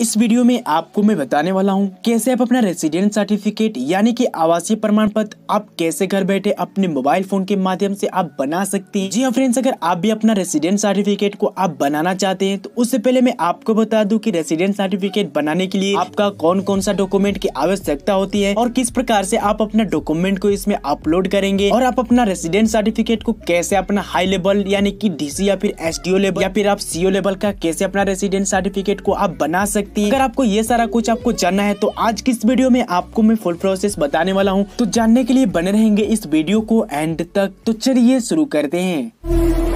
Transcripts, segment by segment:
इस वीडियो में आपको मैं बताने वाला हूं कैसे आप अपना रेसिडेंट सर्टिफिकेट यानी कि आवासीय प्रमाण पत्र आप कैसे घर बैठे अपने मोबाइल फोन के माध्यम से आप बना सकते हैं जी हाँ फ्रेंड्स अगर आप भी अपना रेसिडेंट सर्टिफिकेट को आप बनाना चाहते हैं तो उससे पहले मैं आपको बता दूं कि रेसिडेंट सर्टिफिकेट बनाने के लिए आपका कौन कौन सा डॉक्यूमेंट की आवश्यकता होती है और किस प्रकार से आप अपना डॉक्यूमेंट को इसमें अपलोड करेंगे और आप अपना रेसिडेंट सर्टिफिकेट को कैसे अपना हाई लेवल यानी की डीसी या फिर एस लेवल या फिर आप सीओ लेवल का कैसे अपना रेसिडेंट सर्टिफिकेट को आप बना सकते व्यक्ति अगर आपको ये सारा कुछ आपको जानना है तो आज की इस वीडियो में आपको मैं फुल प्रोसेस बताने वाला हूँ तो जानने के लिए बने रहेंगे इस वीडियो को एंड तक तो चलिए शुरू करते हैं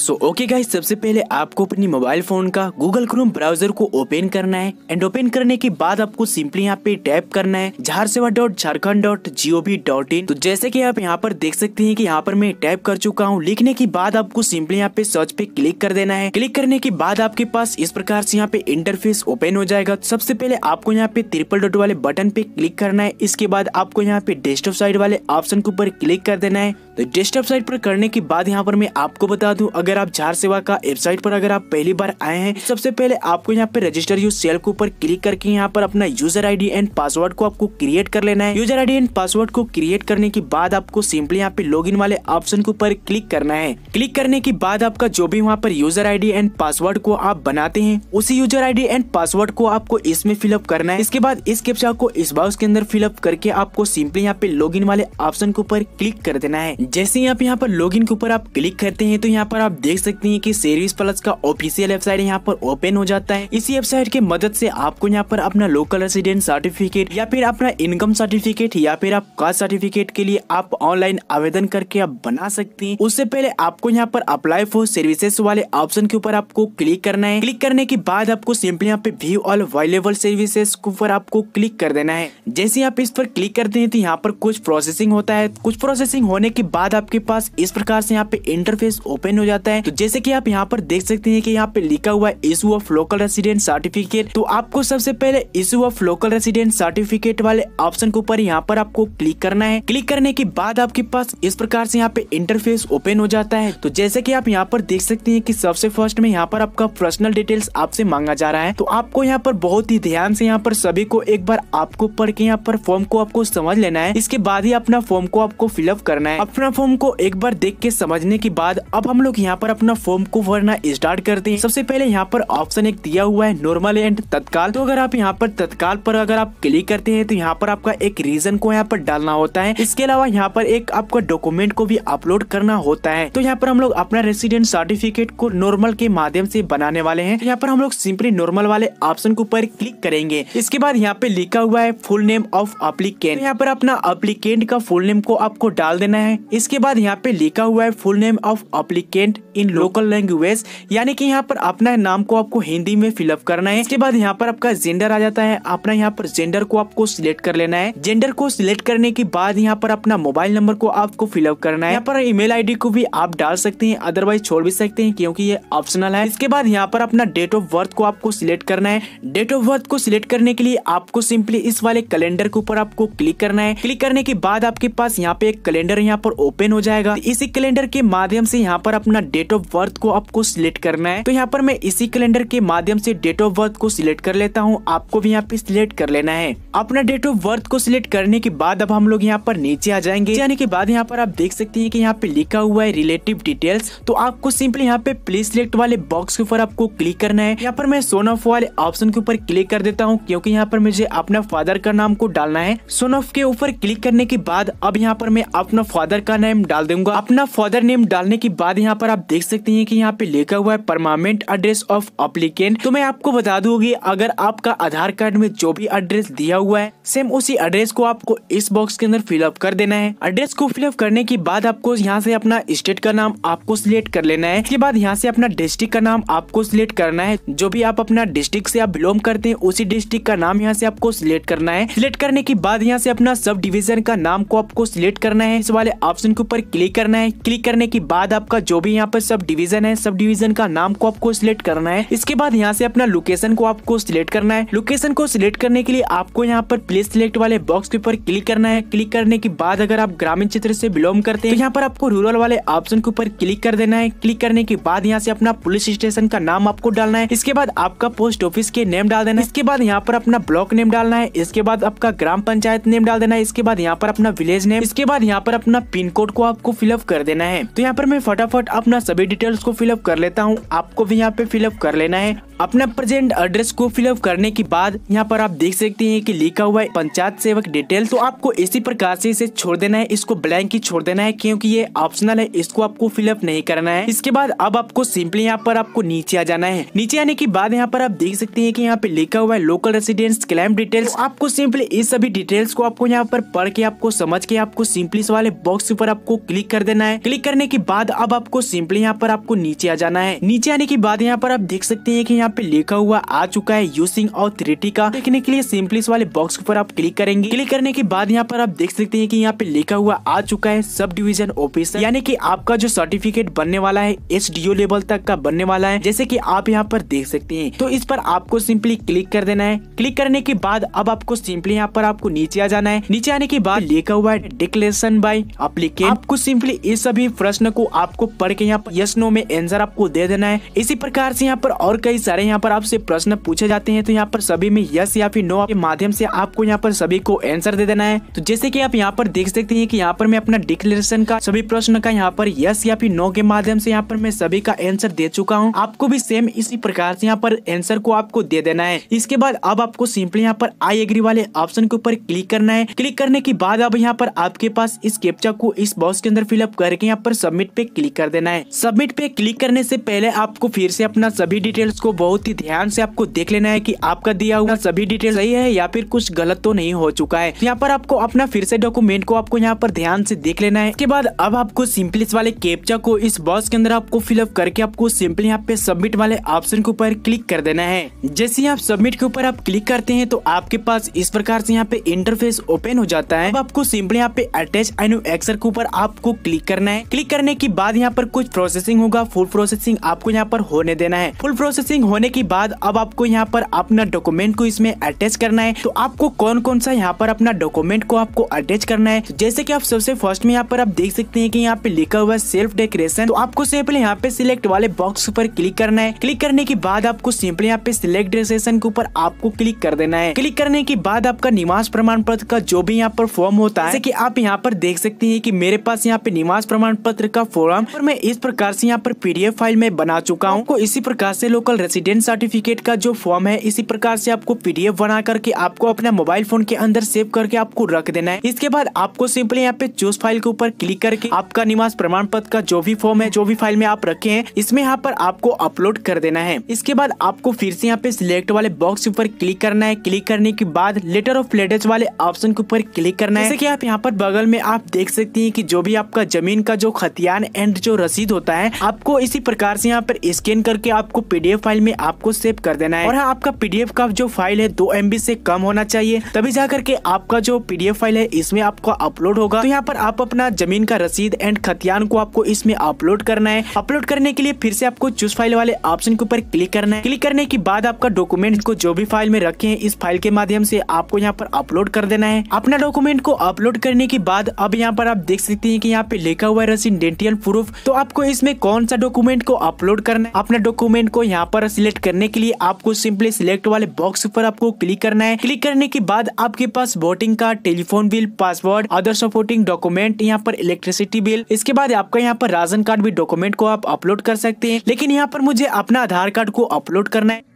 सो ओके गाइस सबसे पहले आपको अपनी मोबाइल फोन का गूगल क्रोम ब्राउजर को ओपन करना है एंड ओपन करने के बाद आपको सिंपली यहाँ पे टैप करना है Jharsewa dot Jharkhand dot G O V dot in तो जैसे कि आप यहाँ पर देख सकते हैं कि यहाँ पर मैं टैप कर चुका हूँ लिखने के बाद आपको सिंपली यहाँ पे सर्च पे क्लिक कर देना है क्लिक करने के बाद आपके पास इस प्रकार से यहाँ पे इंटरफेस ओपन हो जाएगा सबसे पहले आपको यहाँ पे ट्रिपल डॉट वाले बटन पे क्लिक करना है इसके बाद आपको यहाँ पे डेस्कटॉप साइड वाले ऑप्शन के ऊपर क्लिक कर देना है तो डेस्कटॉप साइट पर करने के बाद यहाँ पर मैं आपको बता दूं अगर आप झार सेवा का वेबसाइट पर अगर आप पहली बार आए हैं सबसे पहले आपको यहाँ पे रजिस्टर यूज सेल के ऊपर क्लिक करके यहाँ पर अपना यूजर आईडी एंड पासवर्ड को आपको क्रिएट कर लेना है यूजर आईडी एंड पासवर्ड को क्रिएट करने के बाद आपको सिंपली यहाँ पे लॉग वाले ऑप्शन के ऊपर क्लिक करना है क्लिक करने के बाद आपका जो भी वहाँ पर यूजर डी एंड पासवर्ड को आप बनाते हैं उसी यूजर डी एंड पासवर्ड को आपको इसमें फिलअप करना है इसके बाद इस कैप्चा को इस बॉक्स के अंदर फिलअप करके आपको सिंपली यहाँ पे लॉग वाले ऑप्शन के ऊपर क्लिक कर देना है जैसे ही आप यहाँ पर लॉग के ऊपर आप क्लिक करते हैं तो यहाँ पर आप देख सकते हैं कि सर्विस प्लस का ऑफिशियल वेबसाइट यहाँ पर ओपन हो जाता है इसी वेबसाइट की मदद से आपको यहाँ पर अपना लोकल रेसिडेंट सर्टिफिकेट या फिर अपना इनकम सर्टिफिकेट या फिर आप कास्ट सर्टिफिकेट के लिए आप ऑनलाइन आवेदन करके आप बना सकते हैं उससे पहले आपको यहाँ पर अप्लाई फॉर सर्विसेस वाले ऑप्शन के ऊपर आपको क्लिक करना है क्लिक करने के बाद आपको सिंपली यहाँ पे व्यू ऑल अवेलेबल सर्विसेज के ऊपर आपको क्लिक कर देना है जैसे आप इस पर क्लिक करते हैं तो यहाँ पर कुछ प्रोसेसिंग होता है कुछ प्रोसेसिंग होने के बाद आपके पास इस प्रकार से यहाँ पे इंटरफेस ओपन हो जाता है तो जैसे की आप यहाँ पर देख सकते हैं की यहाँ पे लिखा हुआ issue of local resident certificate तो आपको सबसे पहले issue of local resident certificate वाले ऑप्शन के ऊपर यहाँ पर आपको क्लिक करना है क्लिक करने के बाद आपके पास इस प्रकार से यहाँ पे इंटरफेस ओपन हो जाता है तो जैसे की आप यहाँ पर देख सकते हैं की सबसे फर्स्ट में यहाँ पर आपका पर्सनल डिटेल्स आपसे मांगा जा रहा है तो आपको यहाँ पर बहुत ही ध्यान से यहाँ पर सभी को एक बार आपको पढ़ के यहाँ पर फॉर्म को आपको समझ लेना है इसके बाद ही अपना फॉर्म को आपको फिलअप करना है अब अपना फॉर्म को एक बार देख के समझने के बाद अब हम लोग यहाँ पर अपना फॉर्म को भरना स्टार्ट करते हैं सबसे पहले यहाँ पर ऑप्शन एक दिया हुआ है नॉर्मल एंड तत्काल तो अगर आप यहाँ पर तत्काल पर अगर आप क्लिक करते हैं तो यहाँ पर आपका एक रीजन को यहाँ पर डालना होता है इसके अलावा यहाँ पर एक आपका डॉक्यूमेंट को भी अपलोड करना होता है तो यहाँ पर हम लोग अपना रेसिडेंट सर्टिफिकेट को नॉर्मल के माध्यम ऐसी बनाने वाले है यहाँ पर हम लोग सिंपली नॉर्मल वाले ऑप्शन के ऊपर क्लिक करेंगे इसके बाद यहाँ पे लिखा हुआ है फुल नेम ऑफ अप्लीकेंट यहाँ पर अपना अप्लीकेंट का फुल नेम को आपको डाल देना है इसके बाद यहाँ पे लिखा हुआ है full name of applicant in local language यानी कि यहाँ पर अपना नाम को आपको हिंदी में फिलअप करना है इसके बाद यहाँ पर आपका जेंडर आ जाता है अपना यहाँ पर जेंडर को आपको सिलेक्ट कर लेना है जेंडर को सिलेक्ट करने के बाद यहाँ पर अपना मोबाइल नंबर को आपको फिलअप करना है यहाँ पर ईमेल आईडी को भी आप डाल सकते हैं अदरवाइज छोड़ भी सकते हैं क्योंकि ये ऑप्शनल है इसके बाद यहाँ पर अपना डेट ऑफ बर्थ को आपको सिलेक्ट करना है डेट ऑफ बर्थ को सिलेक्ट करने के लिए आपको सिंपली इस वाले कैलेंडर के ऊपर आपको क्लिक करना है क्लिक करने के बाद आपके पास यहाँ पे एक कैलेंडर यहाँ पर ओपन हो जाएगा इसी कैलेंडर के माध्यम से यहाँ पर अपना डेट ऑफ बर्थ को आपको सिलेक्ट करना है तो यहाँ पर मैं इसी कैलेंडर के माध्यम से डेट ऑफ बर्थ को सिलेक्ट कर लेता हूँ आपको भी यहाँ पे सिलेक्ट कर लेना है अपना डेट ऑफ बर्थ को सिलेक्ट करने के बाद अब हम लोग यहाँ पर नीचे आ जाएंगे जाने के बाद यहाँ पर आप देख सकते हैं की यहाँ पे लिखा हुआ है रिलेटिव डिटेल्स तो आपको सिंपली यहाँ पे प्लीज सिलेक्ट वाले बॉक्स के ऊपर आपको क्लिक करना है यहाँ पर मैं सोन ऑफ वाले ऑप्शन के ऊपर क्लिक कर देता हूँ क्योंकि यहाँ पर मुझे अपना फादर का नाम को डालना है सोन ऑफ के ऊपर क्लिक करने के बाद अब यहाँ पर मैं अपना फादर का नेम डाल दूंगा अपना फादर नेम डालने के बाद यहाँ पर आप देख सकते हैं कि यहाँ पे लिखा हुआ है परमानेंट एड्रेस ऑफ अप्लीकेंट तो मैं आपको बता दूंगी अगर आपका आधार कार्ड में जो भी एड्रेस दिया हुआ है सेम उसी एड्रेस को आपको इस बॉक्स के अंदर फिलअप कर देना है एड्रेस को फिलअप करने के बाद आपको यहाँ से अपना स्टेट का नाम आपको सिलेक्ट कर लेना है इसके बाद यहाँ से अपना डिस्ट्रिक्ट का नाम आपको सिलेक्ट करना है जो भी आप अपना डिस्ट्रिक्ट से आप बिलोंग करते हैं उसी डिस्ट्रिक्ट का नाम यहाँ से आपको सिलेक्ट करना है सिलेक्ट करने के बाद यहाँ से अपना सब डिविजन का नाम को आपको सिलेक्ट करना है इस वाले आप ऑप्शन के ऊपर क्लिक करना है क्लिक करने के बाद आपका जो भी यहाँ पर सब डिवीजन है सब डिवीजन का नाम को आपको सिलेक्ट करना है इसके बाद यहाँ से अपना लोकेशन को आपको सिलेक्ट करना है लोकेशन को सिलेक्ट करने के लिए आपको यहाँ पर प्लेस सिलेक्ट वाले बॉक्स के ऊपर क्लिक करना है क्लिक करने के बाद अगर आप ग्रामीण क्षेत्र से बिलोंग करते हैं तो यहाँ पर आपको रूरल वाले ऑप्शन के ऊपर क्लिक कर देना है क्लिक करने के बाद यहाँ से अपना पुलिस स्टेशन का नाम आपको डालना है इसके बाद आपका पोस्ट ऑफिस के नेम डाल देना है इसके बाद यहाँ पर अपना ब्लॉक नेम डालना है इसके बाद आपका ग्राम पंचायत नेम डाल देना है इसके बाद यहाँ पर अपना विलेज नेम इसके बाद यहाँ पर अपना पिन कोड को आपको फिलअप कर देना है तो यहाँ पर मैं फटाफट अपना सभी डिटेल्स को फिलअप कर लेता हूँ आपको भी यहाँ पे फिलअप कर लेना है अपना प्रेजेंट एड्रेस को फिलअप करने के बाद यहाँ पर आप देख सकते हैं कि लिखा हुआ है पंचायत सेवक डिटेल तो आपको इसी प्रकार से इसे छोड़ देना है इसको ब्लैंक ही छोड़ देना है क्योंकि ये ऑप्शनल है इसको आपको फिलअप नहीं करना है इसके बाद अब आपको सिंपली यहाँ पर आपको नीचे आ जाना है नीचे आने के बाद यहाँ पर आप देख सकते हैं की यहाँ पे लिखा हुआ है लोकल रेसिडेंट क्लाइम डिटेल्स आपको सिंपली इस सभी डिटेल्स को आपको यहाँ पर पढ़ के आपको समझ के आपको सिंपली वाले बॉक्स ऊपर आपको क्लिक कर देना है क्लिक करने के बाद अब आपको सिंपली यहाँ पर आपको नीचे आ जाना है नीचे आने के बाद यहाँ पर आप देख सकते हैं कि यहाँ पे लिखा हुआ आ चुका है यूसिंग ऑथोरिटी का देखने के लिए सिंपली वाले बॉक्स ऊपर आप क्लिक करेंगे क्लिक करने के बाद यहाँ पर आप देख सकते हैं की यहाँ पे लिखा हुआ आ चुका है सब डिविजन ऑफिसर यानी की आपका जो सर्टिफिकेट बनने वाला है एस लेवल तक का बनने वाला है जैसे की आप यहाँ पर देख सकते हैं तो इस पर आपको सिंपली क्लिक कर देना है क्लिक करने के बाद अब आपको सिंपली यहाँ पर आपको नीचे आ जाना है नीचे आने के बाद लिखा हुआ है डिक्लेरेशन बाई आप लेकिन आपको सिंपली इस सभी प्रश्न को आपको पढ़ के यहाँ पर यस नो में आंसर आपको दे देना है इसी प्रकार से यहाँ पर और कई सारे यहाँ पर आपसे प्रश्न पूछे जाते हैं तो यहाँ पर सभी में यस या फिर नो के माध्यम से आपको यहाँ पर सभी को आंसर दे देना है तो जैसे की आप यहाँ पर देख सकते हैं की यहाँ पर मैं अपना डिक्लेरेशन का सभी प्रश्न का यहाँ पर यस या फिर नो के माध्यम से यहाँ पर मैं सभी का आंसर दे चुका हूँ आपको भी सेम इसी प्रकार से यहाँ पर आंसर को आपको दे देना है इसके बाद अब आपको सिंपली यहाँ पर आई एग्री वाले ऑप्शन के ऊपर क्लिक करना है क्लिक करने के बाद अब यहाँ पर आपके पास इस कैप्चा को इस बॉक्स के अंदर फिलअप करके यहाँ पर सबमिट पे क्लिक कर देना है सबमिट पे क्लिक करने से पहले आपको फिर से अपना सभी डिटेल्स को बहुत ही ध्यान से आपको देख लेना है की आपका दिया हुआ सभी डिटेल सही है या फिर कुछ गलत तो नहीं हो चुका है यहाँ पर आपको अपना फिर से डॉक्यूमेंट को आपको यहाँ पर ध्यान से देख लेना है इसके बाद अब आपको सिंपलिस वाले कैप्चा को इस बॉक्स के अंदर आपको फिलअप करके आपको सिंपल यहाँ पे सबमिट वाले ऑप्शन के ऊपर क्लिक कर देना है जैसे ही आप सबमिट के ऊपर आप क्लिक करते हैं तो आपके पास इस प्रकार से यहाँ पे इंटरफेस ओपन हो जाता है आपको सिंपल यहाँ पे अटैच एनु एक्सर के ऊपर आपको क्लिक करना है क्लिक करने के बाद यहाँ पर कुछ प्रोसेसिंग होगा फुल प्रोसेसिंग आपको यहाँ पर होने देना है फुल प्रोसेसिंग होने के बाद अब आपको यहाँ पर अपना डॉक्यूमेंट को इसमें अटैच करना है तो आपको कौन कौन सा यहाँ पर अपना डॉक्यूमेंट को आपको अटैच करना है जैसे की आप सबसे फर्स्ट में यहाँ पर आप देख सकते हैं की यहाँ पे लिखा हुआ सेल्फ डेकोरेशन तो आपको सिंपल यहाँ पे सिलेक्ट वाले बॉक्स पर क्लिक करना है क्लिक करने के बाद आपको सिंपल यहाँ पे सिलेक्ट डेकोरेशन के ऊपर आपको क्लिक कर देना है क्लिक करने के बाद आपका निवास प्रमाण पत्र का जो भी यहाँ पर फॉर्म होता है जैसे की आप यहाँ पर देख सकते हैं की कि मेरे पास यहाँ पे निवास प्रमाण पत्र का फॉर्म और मैं इस प्रकार से यहाँ पर पीडीएफ फाइल में बना चुका हूँ इसी प्रकार से लोकल रेसिडेंट सर्टिफिकेट का जो फॉर्म है इसी प्रकार से आपको पीडीएफ बना करके आपको अपना मोबाइल फोन के अंदर सेव करके आपको रख देना है इसके बाद आपको सिंपली यहाँ पे चूज फाइल के ऊपर क्लिक करके आपका निवास प्रमाण पत्र का जो भी फॉर्म है जो भी फाइल में आप रखे हैं इसमें यहाँ पर आपको अपलोड कर देना है इसके बाद आपको फिर से यहाँ पे सिलेक्ट वाले बॉक्स ऊपर क्लिक करना है क्लिक करने के बाद लेटर ऑफ लेटर्स वाले ऑप्शन के ऊपर क्लिक करना है जैसे कि आप यहाँ पर बगल में आप देख सकते बताती है कि जो भी आपका जमीन का जो खतियान एंड जो रसीद होता है आपको इसी प्रकार से यहाँ पर स्कैन करके आपको पीडीएफ फाइल में आपको सेव कर देना है और हाँ, आपका पीडीएफ का जो फाइल है दो एम से कम होना चाहिए तभी जा करके आपका जो पीडीएफ फाइल है इसमें आपको अपलोड होगा तो यहाँ पर आप अपना जमीन का रसीद एंड खतियान को आपको इसमें अपलोड करना है अपलोड करने के लिए फिर से आपको चूज फाइल वाले ऑप्शन के ऊपर क्लिक करना है क्लिक करने के बाद आपका डॉक्यूमेंट को जो भी फाइल में रखे है इस फाइल के माध्यम से आपको यहाँ पर अपलोड कर देना है अपना डॉक्यूमेंट को अपलोड करने के बाद अब यहाँ पर आप देख सकते हैं कि यहाँ पे लिखा हुआ है रेसिडेंटियल प्रूफ तो आपको इसमें कौन सा डॉक्यूमेंट को अपलोड करना है अपना डॉक्यूमेंट को यहाँ पर सिलेक्ट करने के लिए आपको सिंपली सिलेक्ट वाले बॉक्स पर आपको क्लिक करना है क्लिक करने के बाद आपके पास voting card telephone bill password other supporting document यहाँ पर इलेक्ट्रिसिटी बिल इसके बाद आपका यहाँ पर राशन कार्ड भी डॉक्यूमेंट को आप अपलोड कर सकते हैं लेकिन यहाँ पर मुझे अपना आधार कार्ड को अपलोड करना है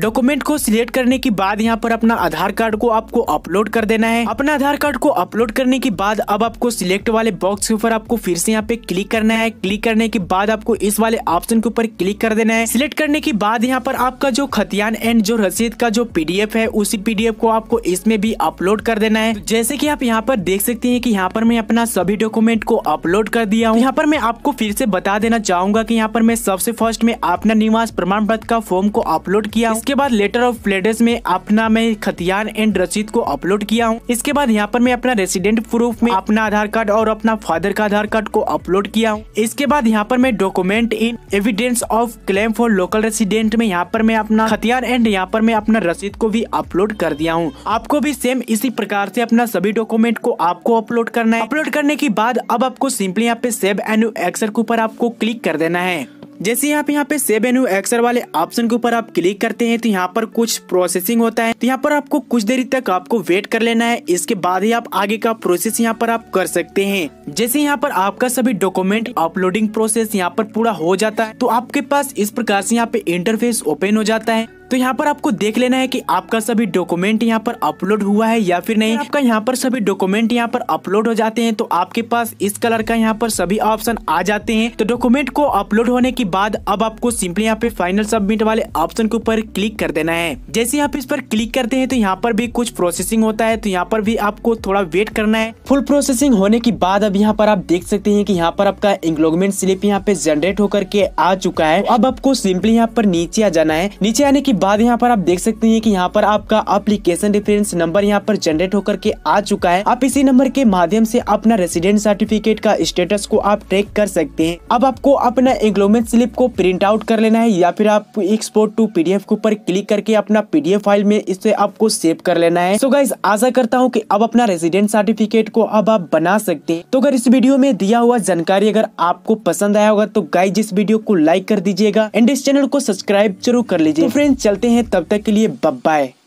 डॉक्यूमेंट को सिलेक्ट करने के बाद यहाँ पर अपना आधार कार्ड को आपको अपलोड कर देना है अपना आधार कार्ड को अपलोड करने के बाद अब आपको सिलेक्ट वाले बॉक्स के ऊपर आपको फिर से यहाँ पे क्लिक करना है क्लिक करने के बाद आपको इस वाले ऑप्शन के ऊपर क्लिक कर देना है सिलेक्ट करने के बाद यहाँ पर आपका जो खतियान एंड जो रसीद का जो पीडीएफ है उसी पीडीएफ को आपको इसमें भी अपलोड कर देना है जैसे की आप यहाँ पर देख सकते हैं की यहाँ पर मैं अपना सभी डॉक्यूमेंट को अपलोड कर दिया हूँ यहाँ पर मैं आपको फिर से बता देना चाहूंगा की यहाँ पर मैं सबसे फर्स्ट में अपना निवास प्रमाण पत्र का फॉर्म को अपलोड किया इसके बाद लेटर ऑफ प्लेडेस में अपना मैं खतियान एंड रसीद को अपलोड किया हूँ इसके बाद यहाँ पर मैं अपना रेसिडेंट प्रूफ में अपना आधार कार्ड और अपना फादर का आधार कार्ड को अपलोड किया हूँ इसके बाद यहाँ पर मैं document in evidence of claim for local resident में यहाँ पर मैं अपना खतियान एंड यहाँ पर मैं अपना रसीद को भी अपलोड कर दिया हूँ आपको भी सेम इसी प्रकार से अपना सभी डॉक्यूमेंट को आपको अपलोड करना है अपलोड करने के बाद अब आपको सिंपली यहाँ पे सेव एन एक्सर के ऊपर आपको क्लिक कर देना है जैसे आप यहाँ पे सेव एक्सर वाले ऑप्शन के ऊपर आप क्लिक करते हैं तो यहाँ पर कुछ प्रोसेसिंग होता है तो यहाँ पर आपको कुछ देरी तक आपको वेट कर लेना है इसके बाद ही आप आगे का प्रोसेस यहाँ पर आप कर सकते हैं जैसे यहाँ पर आपका सभी डॉक्यूमेंट अपलोडिंग प्रोसेस यहाँ पर पूरा हो जाता है तो आपके पास इस प्रकार से यहाँ पे इंटरफेस ओपन हो जाता है तो यहाँ पर आपको देख लेना है कि आपका सभी डॉक्यूमेंट यहाँ पर अपलोड हुआ है या फिर नहीं आपका यहाँ पर सभी डॉक्यूमेंट यहाँ पर अपलोड हो जाते हैं तो आपके पास इस कलर का यहाँ पर सभी ऑप्शन आ जाते हैं तो डॉक्यूमेंट को अपलोड होने के बाद अब आपको सिंपली यहाँ पे फाइनल सबमिट वाले ऑप्शन के ऊपर क्लिक कर देना है जैसे आप इस पर क्लिक करते हैं तो यहाँ पर भी कुछ प्रोसेसिंग होता है तो यहाँ पर भी आपको थोड़ा वेट करना है फुल प्रोसेसिंग होने के बाद अब यहाँ पर आप देख सकते हैं कि यहाँ पर आपका इंग्लोगमेंट स्लिप यहाँ पे जनरेट होकर के आ चुका है अब आपको सिंपली यहाँ पर नीचे आ जाना है नीचे आने के बाद यहाँ पर आप देख सकते हैं कि यहाँ पर आपका अप्लीकेशन रेफरेंस नंबर यहाँ पर जनरेट होकर के आ चुका है आप इसी नंबर के माध्यम से अपना रेसिडेंट सर्टिफिकेट का स्टेटस को आप ट्रेक कर सकते हैं अब आपको अपना एग्लोमेंट स्लिप को प्रिंट आउट कर लेना है या फिर आप एक्सपोर्ट टू पीडीएफ के ऊपर क्लिक करके अपना पीडीएफ फाइल में इसे आपको सेव कर लेना है तो गाइज आशा करता हूँ की अब अपना रेसिडेंट सर्टिफिकेट को अब आप बना सकते हैं तो अगर इस वीडियो में दिया हुआ जानकारी अगर आपको पसंद आया होगा तो गाइज इस वीडियो को लाइक कर दीजिएगा एंड इस चैनल को सब्सक्राइब जरूर कर लीजिए फ्रेंड्स तो चलते हैं तब तक के लिए बाय